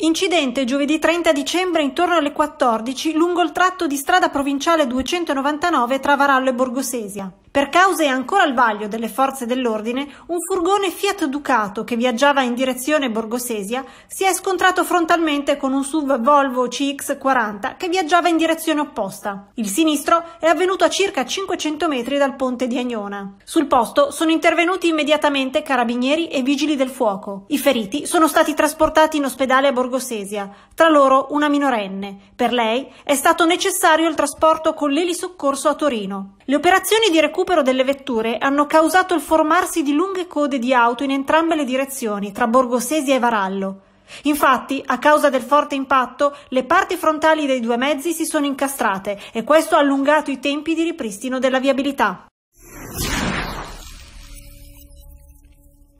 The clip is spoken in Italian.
Incidente giovedì 30 dicembre intorno alle 14 lungo il tratto di strada provinciale 299 tra Varallo e Borgosesia. Per cause ancora al vaglio delle forze dell'ordine, un furgone Fiat Ducato che viaggiava in direzione Borgosesia si è scontrato frontalmente con un SUV Volvo CX40 che viaggiava in direzione opposta. Il sinistro è avvenuto a circa 500 metri dal ponte di Agnona. Sul posto sono intervenuti immediatamente carabinieri e vigili del fuoco. I feriti sono stati trasportati in ospedale a Borgosesia, tra loro una minorenne. Per lei è stato necessario il trasporto con l'elisoccorso a Torino. Le operazioni di recupero recupero delle vetture hanno causato il formarsi di lunghe code di auto in entrambe le direzioni, tra Borgosesia e Varallo. Infatti, a causa del forte impatto, le parti frontali dei due mezzi si sono incastrate e questo ha allungato i tempi di ripristino della viabilità.